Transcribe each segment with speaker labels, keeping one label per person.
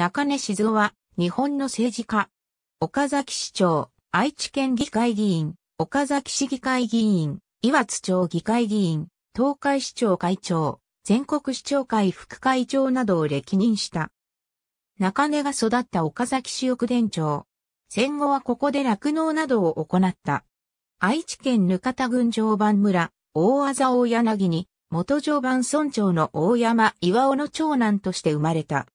Speaker 1: 中根静夫は、日本の政治家。岡崎市長、愛知県議会議員、岡崎市議会議員、岩津町議会議員、東海市長会長、全国市長会副会長などを歴任した。中根が育った岡崎市奥伝町。戦後はここで酪農などを行った。愛知県ぬかた郡常磐村、大あざ大柳に、元常磐村長の大山岩尾の長男として生まれた。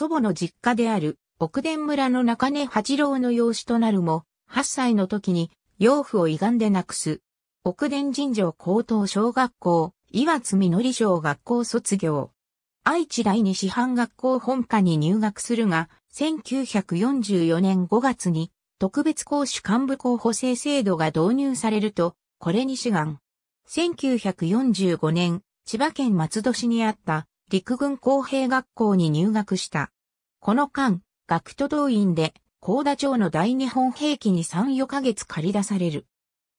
Speaker 1: 祖母の実家である奥田村の中根八郎の養子となるも、8歳の時に養父を胃がんで亡くす。奥田神城高等小学校、岩津り小学校卒業。愛知第二師範学校本科に入学するが、1944年5月に特別講師幹部候補生制度が導入されると、これに志願。1945年、千葉県松戸市にあった陸軍工兵学校に入学した。この間、学徒動員で、高田町の大日本兵器に3、4ヶ月借り出される。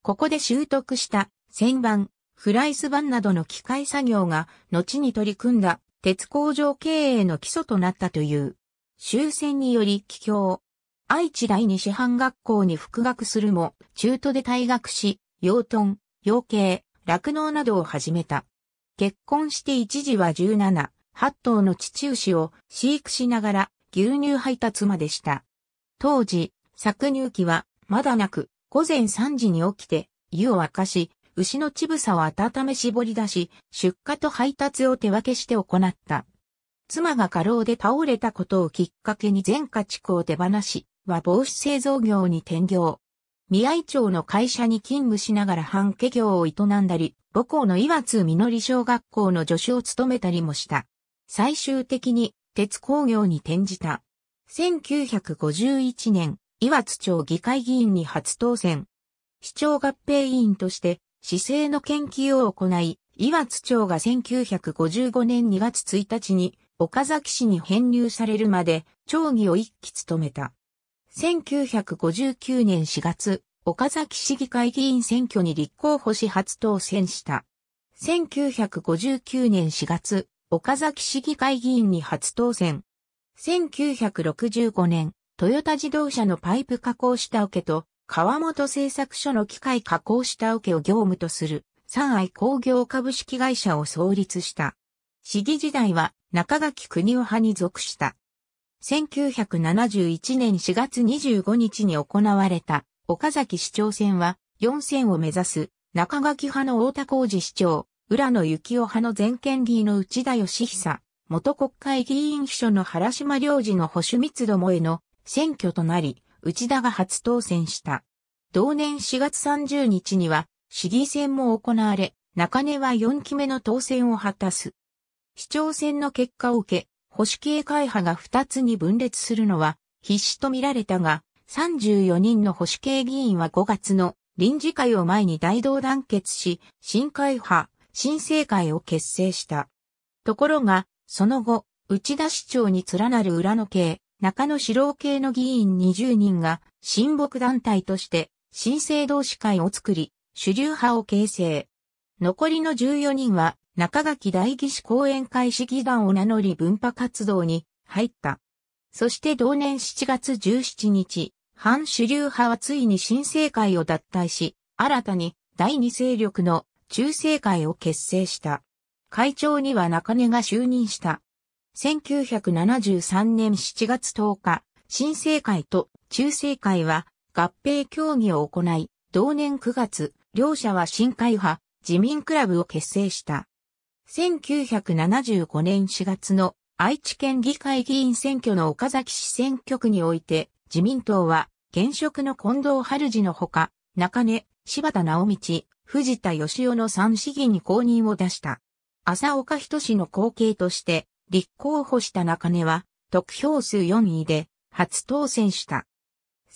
Speaker 1: ここで習得した旋盤、フライス盤などの機械作業が、後に取り組んだ鉄工場経営の基礎となったという。終戦により帰郷。愛知第二師範学校に復学するも、中途で退学し、養豚、養鶏、酪農などを始めた。結婚して一時は17、8頭の父牛を飼育しながら牛乳配達までした。当時、搾乳期はまだなく、午前3時に起きて湯を沸かし、牛の乳房を温め絞り出し、出荷と配達を手分けして行った。妻が過労で倒れたことをきっかけに全家畜を手放し、和帽子製造業に転業。宮井町の会社に勤務しながら半家業を営んだり、母校の岩津実小学校の助手を務めたりもした。最終的に鉄工業に転じた。1951年、岩津町議会議員に初当選。市長合併委員として、市政の研究を行い、岩津町が1955年2月1日に岡崎市に編入されるまで、町議を一期務めた。1959年4月、岡崎市議会議員選挙に立候補し初当選した。1959年4月、岡崎市議会議員に初当選。1965年、トヨタ自動車のパイプ加工下請けと、川本製作所の機械加工下請けを業務とする、三愛工業株式会社を創立した。市議時代は中垣国夫派に属した。1971年4月25日に行われた岡崎市長選は4選を目指す中垣派の太田浩二市長、浦野幸男派の全権員の内田義久、元国会議員秘書の原島良二の保守密度もへの選挙となり、内田が初当選した。同年4月30日には市議選も行われ、中根は4期目の当選を果たす。市長選の結果を受け、保守系会派が2つに分裂するのは必至と見られたが、34人の保守系議員は5月の臨時会を前に大同団結し、新会派、新政会を結成した。ところが、その後、内田市長に連なる裏の系、中野志郎系の議員20人が、親睦団体として、新生同士会を作り、主流派を形成。残りの14人は、中垣代議士講演会市議団を名乗り文化活動に入った。そして同年7月17日、反主流派はついに新政会を脱退し、新たに第二勢力の中政会を結成した。会長には中根が就任した。1973年7月10日、新政会と中政会は合併協議を行い、同年9月、両者は新会派、自民クラブを結成した。1975年4月の愛知県議会議員選挙の岡崎市選挙区において、自民党は、現職の近藤春次のほか、中根、柴田直道、藤田義雄の三市議に公認を出した。浅岡人氏の後継として、立候補した中根は、得票数4位で、初当選した。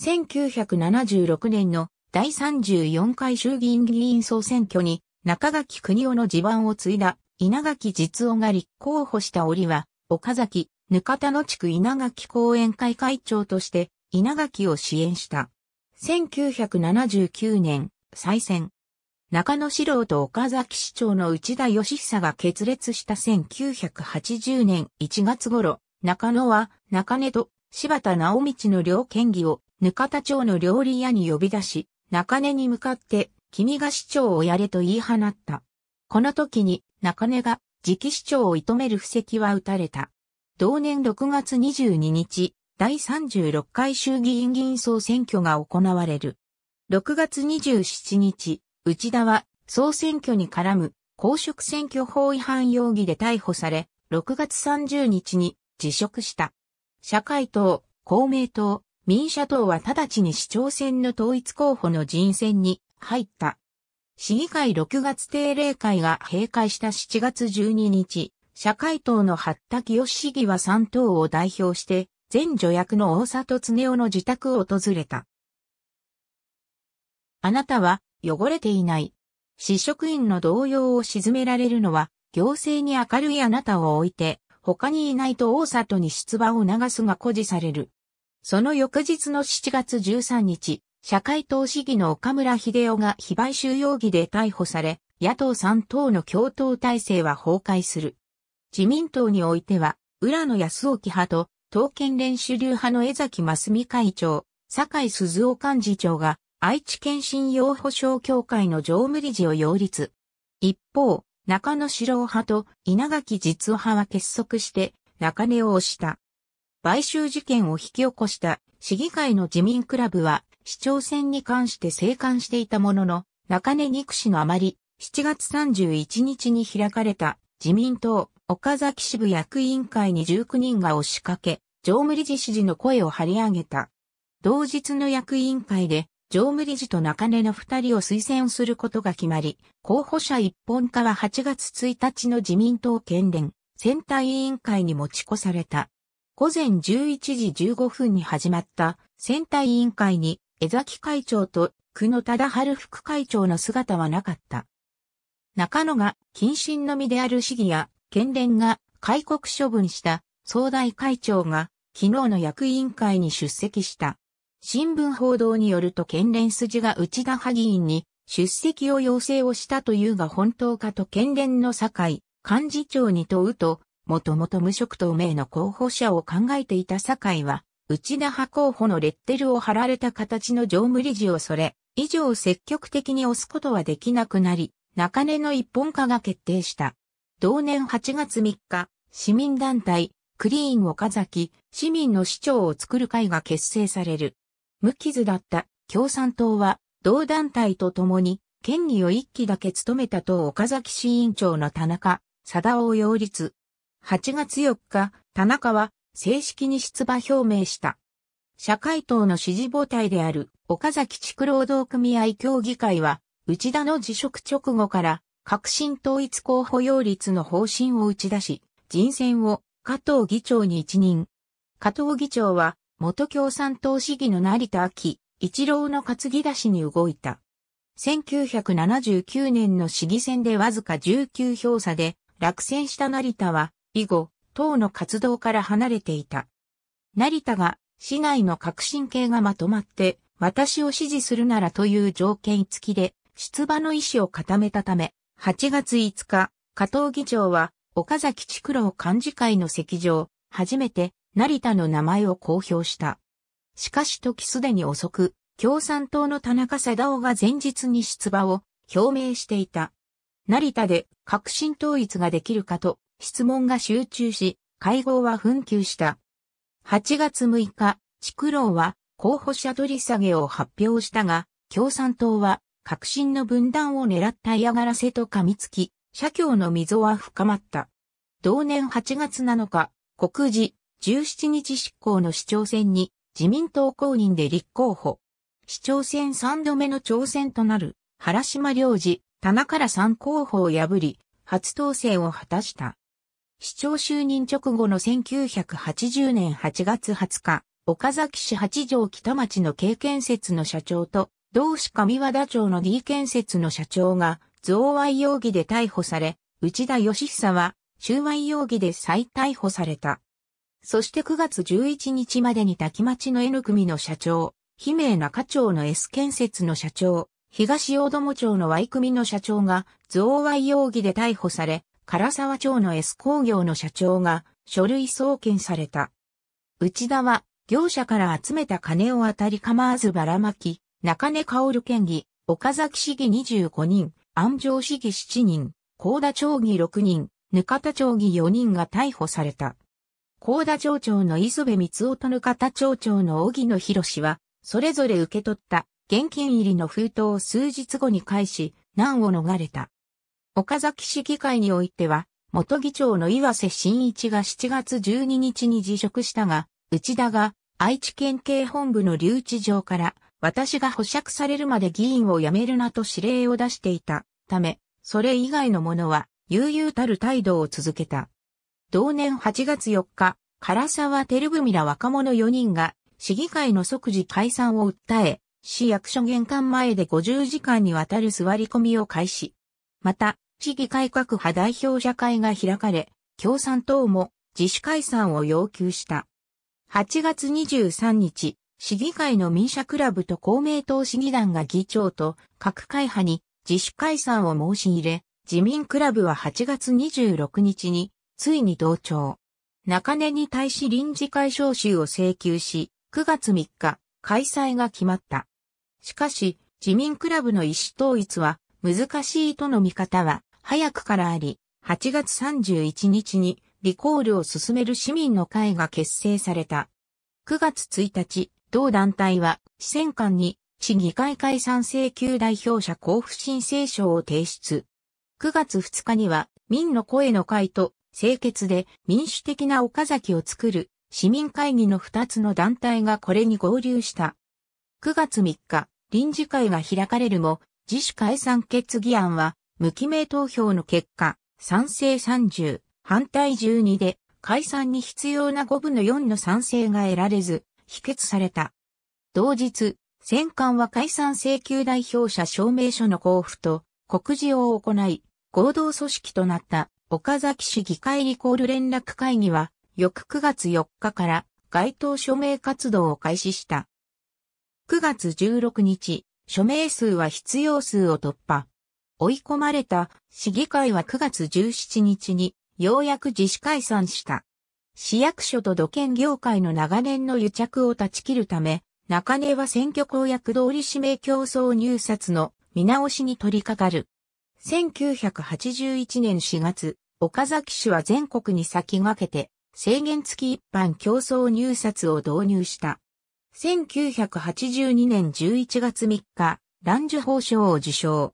Speaker 1: 1976年の第34回衆議院議員総選挙に中垣国夫の地盤を継いだ稲垣実夫が立候補した折は、岡崎、ぬかたの地区稲垣講演会会長として、稲垣を支援した。1979年、再選。中野四郎と岡崎市長の内田義久が決裂した1980年1月頃、中野は中根と柴田直道の両県議をぬかた町の料理屋に呼び出し、中根に向かって君が市長をやれと言い放った。この時に中根が次期市長を射止める布石は打たれた。同年6月22日、第36回衆議院議員総選挙が行われる。6月27日、内田は総選挙に絡む公職選挙法違反容疑で逮捕され、6月30日に辞職した。社会党、公明党、民社党は直ちに市長選の統一候補の人選に入った。市議会6月定例会が閉会した7月12日、社会党の八田清市議は3党を代表して、前助役の大里恒夫の自宅を訪れた。あなたは汚れていない。市職員の動揺を沈められるのは、行政に明るいあなたを置いて、他にいないと大里に出馬を促すが誇示される。その翌日の7月13日、社会党市議の岡村秀夫が非買収容疑で逮捕され、野党3党の共闘体制は崩壊する。自民党においては、浦野康沖派と、党県連主流派の江崎真美会長、酒井鈴夫幹事長が、愛知県信用保障協会の常務理事を擁立。一方、中野四郎派と稲垣実夫派は結束して中根を押した。買収事件を引き起こした市議会の自民クラブは市長選に関して静観していたものの、中根憎しのあまり、7月31日に開かれた自民党岡崎支部役員会に19人が押しかけ、常務理事支持の声を張り上げた。同日の役員会で、常務理事と中根の二人を推薦することが決まり、候補者一本化は8月1日の自民党県連選対委員会に持ち越された。午前11時15分に始まった選対委員会に江崎会長と久野忠春副会長の姿はなかった。中野が謹慎のみである市議や県連が戒告処分した総大会長が昨日の役員会に出席した。新聞報道によると県連筋が内田派議員に出席を要請をしたというが本当かと県連の堺幹事長に問うと、もともと無職透明の候補者を考えていた堺は、内田派候補のレッテルを貼られた形の常務理事をそれ、以上積極的に押すことはできなくなり、中根の一本化が決定した。同年8月3日、市民団体、クリーン岡崎、市民の市長を作る会が結成される。無傷だった共産党は、同団体と共に、県議を一期だけ務めた党岡崎市委員長の田中、貞夫を擁立。8月4日、田中は正式に出馬表明した。社会党の支持母体である岡崎地区労働組合協議会は、内田の辞職直後から、革新統一候補擁立の方針を打ち出し、人選を加藤議長に一任。加藤議長は、元共産党市議の成田秋、一郎の担ぎ出しに動いた。1979年の市議選でわずか19票差で落選した成田は、以後、党の活動から離れていた。成田が市内の革新系がまとまって私を支持するならという条件付きで出馬の意思を固めたため、8月5日、加藤議長は岡崎地区労幹事会の席上、初めて成田の名前を公表した。しかし時すでに遅く、共産党の田中貞夫が前日に出馬を表明していた。成田で革新統一ができるかと質問が集中し、会合は紛糾した。8月6日、竹郎は候補者取り下げを発表したが、共産党は革新の分断を狙った嫌がらせと噛みつき、社協の溝は深まった。同年8月7日、告示、17日執行の市長選に自民党公認で立候補。市長選3度目の挑戦となる原島良次、田中ら3候補を破り、初当選を果たした。市長就任直後の1980年8月20日、岡崎市八条北町の K 建設の社長と、同市上和田町の D 建設の社長が、贈賄容疑で逮捕され、内田義久は、収賄容疑で再逮捕された。そして9月11日までに滝町の N 組の社長、姫中町の S 建設の社長、東大友町の Y 組の社長が贈賄容疑で逮捕され、唐沢町の S 工業の社長が書類送検された。内田は業者から集めた金を当たり構わずばらまき、中根薫県議、岡崎市議25人、安城市議7人、高田町議6人、ぬた町議4人が逮捕された。高田町長の磯部光夫とぬた町長の荻野博は、それぞれ受け取った現金入りの封筒を数日後に返し、難を逃れた。岡崎市議会においては、元議長の岩瀬真一が7月12日に辞職したが、内田が愛知県警本部の留置場から私が保釈されるまで議員を辞めるなと指令を出していたため、それ以外の者は悠々たる態度を続けた。同年8月4日、唐沢照文ら若者4人が市議会の即時解散を訴え、市役所玄関前で50時間にわたる座り込みを開始。また、地議会各派代表者会が開かれ、共産党も自主解散を要求した。8月23日、市議会の民社クラブと公明党市議団が議長と各会派に自主解散を申し入れ、自民クラブは8月26日についに同調。中根に対し臨時会召集を請求し、9月3日、開催が決まった。しかし、自民クラブの意思統一は難しいとの見方は早くからあり、8月31日にリコールを進める市民の会が結成された。9月1日、同団体は、市選管に、市議会解散請求代表者交付申請書を提出。9月2日には、民の声の会と、清潔で民主的な岡崎を作る、市民会議の2つの団体がこれに合流した。9月3日、臨時会が開かれるも、自主解散決議案は無記名投票の結果、賛成30、反対12で、解散に必要な5分の4の賛成が得られず、否決された。同日、戦艦は解散請求代表者証明書の交付と告示を行い、合同組織となった岡崎市議会リコール連絡会議は、翌9月4日から該当署名活動を開始した。9月16日、署名数は必要数を突破。追い込まれた市議会は9月17日にようやく自主解散した。市役所と土建業界の長年の癒着を断ち切るため、中根は選挙公約通り指名競争入札の見直しに取り掛かる。1981年4月、岡崎市は全国に先駆けて制限付き一般競争入札を導入した。1982年11月3日、乱受報賞を受賞。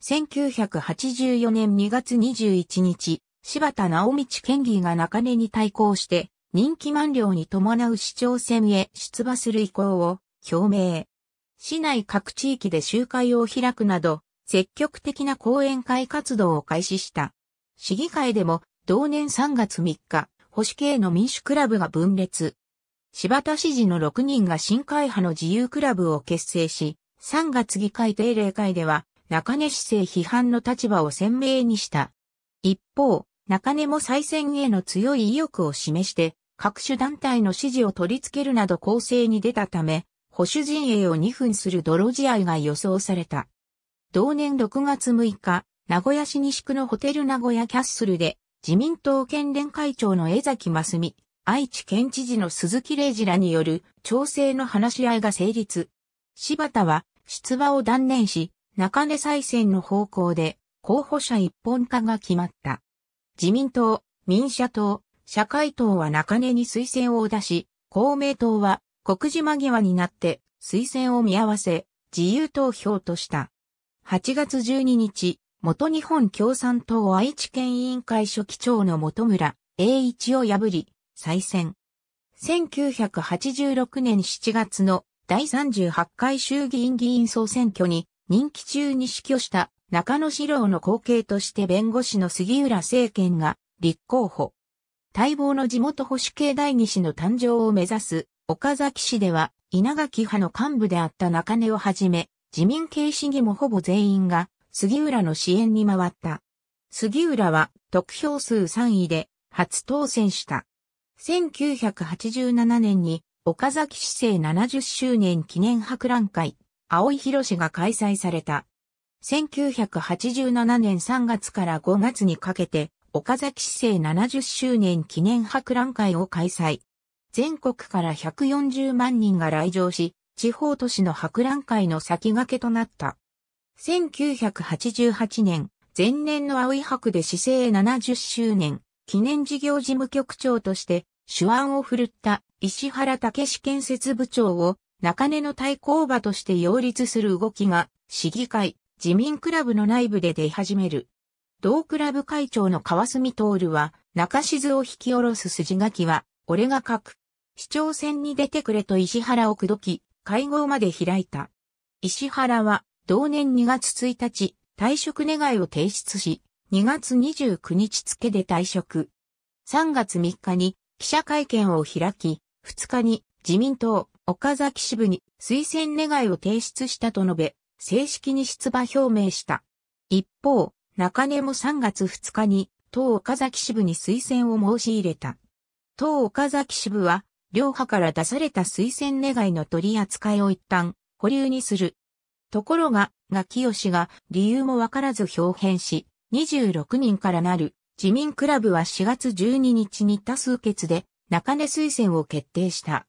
Speaker 1: 1984年2月21日、柴田直道県議が中根に対抗して、人気満了に伴う市長選へ出馬する意向を表明。市内各地域で集会を開くなど、積極的な講演会活動を開始した。市議会でも同年3月3日、保守系の民主クラブが分裂。柴田市持の6人が新会派の自由クラブを結成し、3月議会定例会では中根市政批判の立場を鮮明にした。一方、中根も再選への強い意欲を示して、各種団体の支持を取り付けるなど構成に出たため、保守陣営を2分する泥仕合が予想された。同年6月6日、名古屋市西区のホテル名古屋キャッスルで、自民党県連会長の江崎正美、愛知県知事の鈴木玲二らによる調整の話し合いが成立。柴田は出馬を断念し、中根再選の方向で候補者一本化が決まった。自民党、民社党、社会党は中根に推薦を出し、公明党は告示間際になって推薦を見合わせ、自由投票とした。8月12日、元日本共産党愛知県委員会書記長の本村栄一を破り、再選。1986年7月の第38回衆議院議員総選挙に任期中に死去した中野史郎の後継として弁護士の杉浦政権が立候補。待望の地元保守系代議士の誕生を目指す岡崎市では稲垣派の幹部であった中根をはじめ自民系市議もほぼ全員が杉浦の支援に回った。杉浦は得票数3位で初当選した。1987年に岡崎市政70周年記念博覧会青井博が開催された。1987年3月から5月にかけて、岡崎市政70周年記念博覧会を開催。全国から140万人が来場し、地方都市の博覧会の先駆けとなった。1988年、前年の青井博で市政70周年、記念事業事務局長として、手腕を振るった石原武史建設部長を中根の対抗馬として擁立する動きが、市議会、自民クラブの内部で出始める。同クラブ会長の川澄徹は、中静を引き下ろす筋書きは、俺が書く。市長選に出てくれと石原を口説き、会合まで開いた。石原は、同年2月1日、退職願を提出し、2月29日付で退職。3月3日に記者会見を開き、2日に自民党、岡崎支部に推薦願いを提出したと述べ、正式に出馬表明した。一方、中根も3月2日に、当岡崎支部に推薦を申し入れた。当岡崎支部は、両派から出された推薦願いの取り扱いを一旦保留にする。ところが、が清が理由もわからず表変し、26人からなる自民クラブは4月12日に多数決で中根推薦を決定した。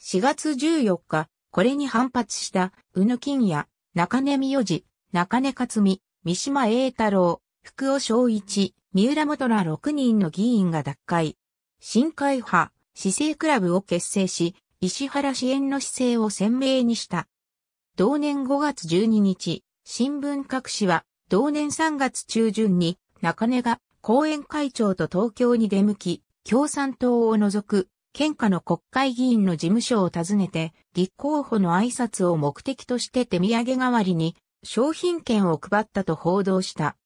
Speaker 1: 4月14日、これに反発した、うぬきんや、中根み代じ、中根克み、三島栄太郎、福尾昭一、三浦元ら6人の議員が脱会。新会派、市政クラブを結成し、石原支援の姿勢を鮮明にした。同年5月12日、新聞各紙は、同年3月中旬に、中根が後援会長と東京に出向き、共産党を除く県下の国会議員の事務所を訪ねて、立候補の挨拶を目的として手土産代わりに商品券を配ったと報道した。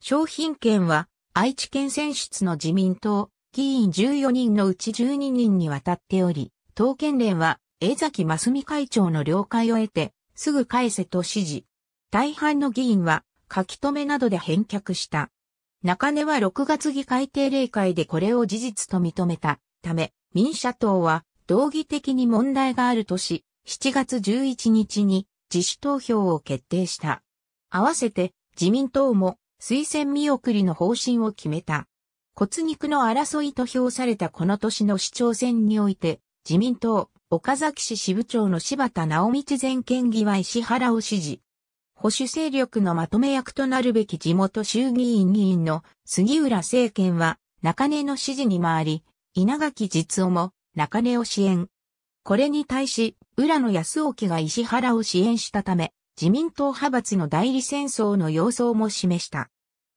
Speaker 1: 商品券は愛知県選出の自民党議員14人のうち12人にわたっており、党県連は江崎正美会長の了解を得て、すぐ返せと指示。大半の議員は書き留めなどで返却した。中根は6月議会定例会でこれを事実と認めたため、民社党は、道義的に問題があるとし、7月11日に自主投票を決定した。合わせて自民党も推薦見送りの方針を決めた。骨肉の争いと評されたこの年の市長選において、自民党、岡崎市支部長の柴田直道前県議は石原を支持。保守勢力のまとめ役となるべき地元衆議院議員の杉浦政権は中根の支持に回り、稲垣実夫も中根を支援。これに対し、浦野康興が石原を支援したため、自民党派閥の代理戦争の様相も示した。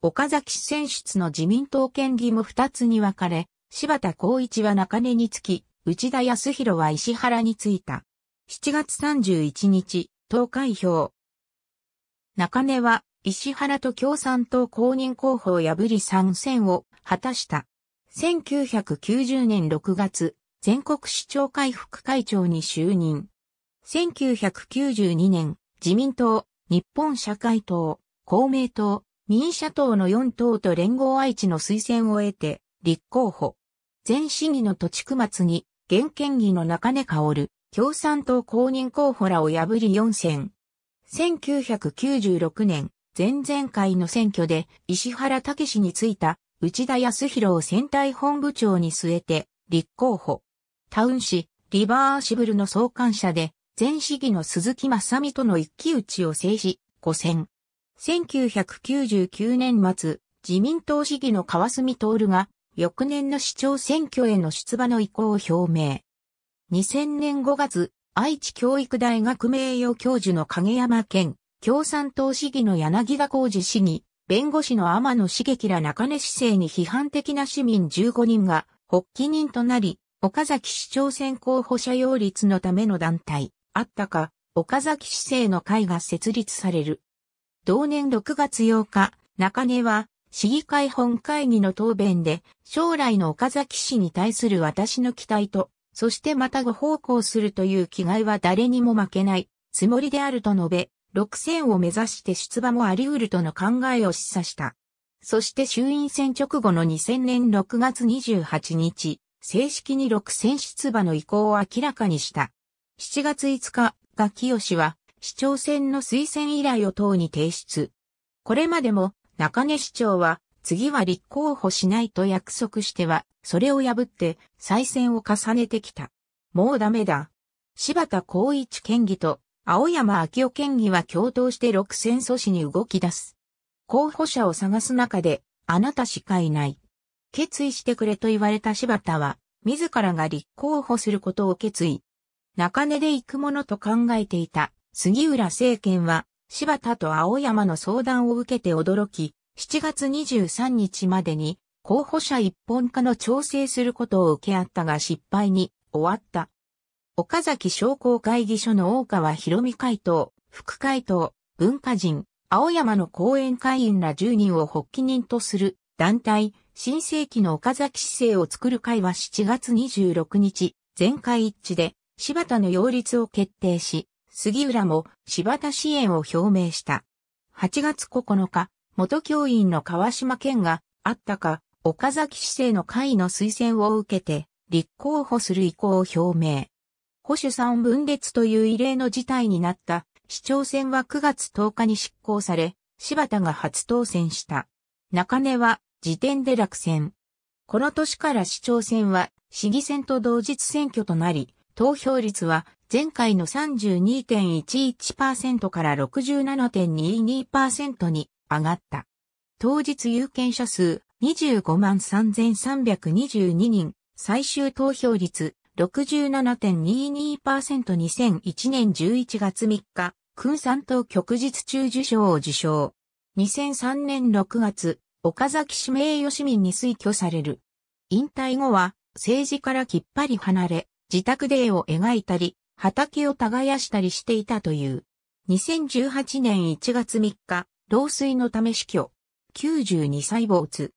Speaker 1: 岡崎選出の自民党県議も二つに分かれ、柴田光一は中根につき、内田康弘は石原についた。7月31日、投開票。中根は石原と共産党公認候補を破り参戦を果たした。1990年6月、全国市長会副会長に就任。1992年、自民党、日本社会党、公明党、民社党の4党と連合愛知の推薦を得て、立候補。前市議の土地区末に、現県議の中根薫、共産党公認候補らを破り4選。1996年、前々回の選挙で石原武についた内田康弘を選対本部長に据えて、立候補。タウン市、リバーシブルの創刊者で、前市議の鈴木正美との一騎打ちを制し、5選。1999年末、自民党市議の川澄徹が、翌年の市長選挙への出馬の意向を表明。2000年5月、愛知教育大学名誉教授の影山健、共産党市議の柳田浩二市議、弁護士の天野茂樹ら中根市政に批判的な市民15人が発起人となり、岡崎市長選候補者擁立のための団体、あったか、岡崎市政の会が設立される。同年6月8日、中根は、市議会本会議の答弁で、将来の岡崎市に対する私の期待と、そしてまたご奉公するという気概は誰にも負けないつもりであると述べ、6選を目指して出馬もあり得るとの考えを示唆した。そして衆院選直後の2000年6月28日、正式に6選出馬の意向を明らかにした。7月5日、が清は市長選の推薦依頼を党に提出。これまでも中根市長は次は立候補しないと約束しては、それを破って再選を重ねてきた。もうダメだ。柴田光一県議と青山昭夫県議は共闘して六戦阻止に動き出す。候補者を探す中で、あなたしかいない。決意してくれと言われた柴田は、自らが立候補することを決意。中根で行くものと考えていた杉浦政権は、柴田と青山の相談を受けて驚き、7月23日までに候補者一本化の調整することを受け合ったが失敗に終わった。岡崎商工会議所の大川博美会頭、副会頭、文化人、青山の後援会員ら10人を発起人とする団体、新世紀の岡崎市政を作る会は7月26日、全会一致で柴田の擁立を決定し、杉浦も柴田支援を表明した。8月9日、元教員の川島健が、あったか、岡崎市政の会の推薦を受けて、立候補する意向を表明。保守三分裂という異例の事態になった市長選は9月10日に執行され、柴田が初当選した。中根は時点で落選。この年から市長選は市議選と同日選挙となり、投票率は前回の32.11%から67.22%に上がった。当日有権者数25万3322人、最終投票率 67.22%2001 年11月3日、君山と旭日中受賞を受賞。2003年6月、岡崎市名誉市民に推挙される。引退後は、政治からきっぱり離れ、自宅で絵を描いたり、畑を耕したりしていたという。2018年1月3日、老衰のため死去。92歳没。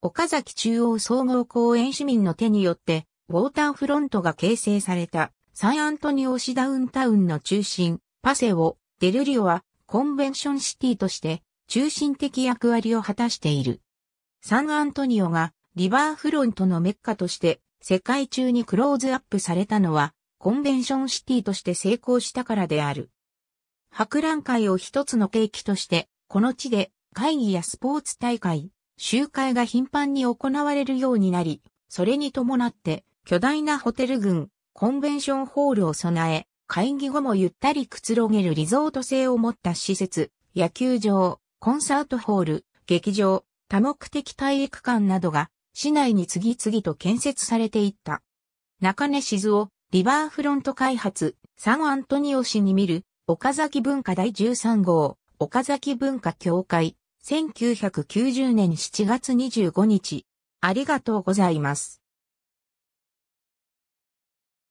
Speaker 1: 岡崎中央総合公園市民の手によって、ウォーターフロントが形成されたサンアントニオ市ダウンタウンの中心、パセオ、デルリオはコンベンションシティとして中心的役割を果たしている。サンアントニオがリバーフロントのメッカとして世界中にクローズアップされたのはコンベンションシティとして成功したからである。博覧会を一つの契機として、この地で会議やスポーツ大会、集会が頻繁に行われるようになり、それに伴って巨大なホテル群、コンベンションホールを備え、会議後もゆったりくつろげるリゾート性を持った施設、野球場、コンサートホール、劇場、多目的体育館などが市内に次々と建設されていった。中根静雄、リバーフロント開発、サンアントニオ市に見る、岡崎文化第13号、岡崎文化協会、1990年7月25日。ありがとうございます。